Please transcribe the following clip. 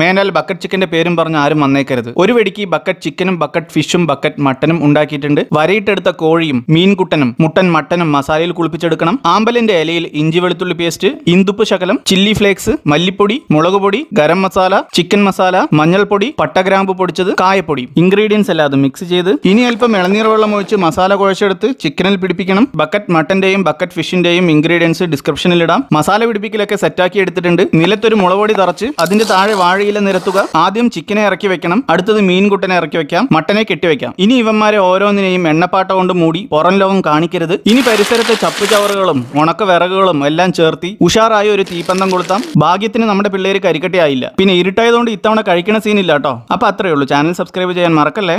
മേനാൽ bucket ചിക്കന്റെ പേരും പറഞ്ഞ് ആരും വന്നേക്കരുത് ഒരു വെടിക്ക് ബക്കറ്റ് ചിക്കനും ബക്കറ്റ് ഫിഷും ബക്കറ്റ് മട്ടനും ഉണ്ടാക്കിയിട്ടുണ്ട് വരയിട്ടെടുത്ത കോഴിയും മീൻകുട്ടനും മുട്ടൻ മട്ടനും മസാലയിൽ കുളിപ്പിച്ചെടുക്കണം ആമ്പലിന്റെ ഇലയിൽ ഇഞ്ചി വെളുത്തുള്ളി പേസ്റ്റ് ഇന്ദുപ്പ് ശകലം ചില്ലി ഫ്ലേക്സ് മല്ലിപ്പൊടി മുളക് പൊടി ഗരം മസാല ചിക്കൻ മസാല മഞ്ഞൾപ്പൊടി പട്ടഗ്രാമ്പ് പൊടിച്ചത് കായപ്പൊടി ഇൻഗ്രീഡിയൻസ് എല്ലാം അത് മിക്സ് ചെയ്ത് ഇനി അല്പം ഇളനീർ വെള്ളം ഒഴിച്ച് മസാല കുഴച്ചെടുത്ത് ചിക്കനിൽ പിടിപ്പിക്കണം ബക്കറ്റ് മട്ടന്റെയും ബക്കറ്റ് ഫിഷിന്റെയും ഇൻഗ്രീഡിയൻസ് ഡിസ്ക്രിപ്ഷനിൽ ഇടാം മസാല പിടിപ്പിക്കലൊക്കെ സെറ്റാക്കി എടുത്തിട്ടുണ്ട് നിലത്തൊരു മുളക് പൊടി തറച്ച് അതിന്റെ താഴെ വാഴ കറിയില നിരത്തുക ആദ്യം ചിക്കനെ ഇറക്കി വെക്കണം അടുത്തത് മീൻകുട്ടനെ ഇറക്കി വെക്കാം മട്ടനെ കെട്ടിവെക്കാം ഇനി ഇവന്മാരെ ഓരോന്നിനെയും എണ്ണപ്പാട്ട കൊണ്ട് മൂടി പുറം ലോകം കാണിക്കരുത് ഇനി പരിസരത്തെ ചപ്പുചവറുകളും ഉണക്ക വിറകുകളും എല്ലാം ചേർത്തി ഉഷാറായി ഒരു തീപ്പന്തം കൊളുത്താം ഭാഗ്യത്തിന് നമ്മുടെ പിള്ളേര് കരിക്കട്ടെ ആയില്ല പിന്നെ ഇരുട്ടായതുകൊണ്ട് ഇത്തവണ കഴിക്കണ സീനില്ല കേട്ടോ അപ്പൊ അത്രേ ഉള്ളൂ ചാനൽ സബ്സ്ക്രൈബ് ചെയ്യാൻ മറക്കല്ലേ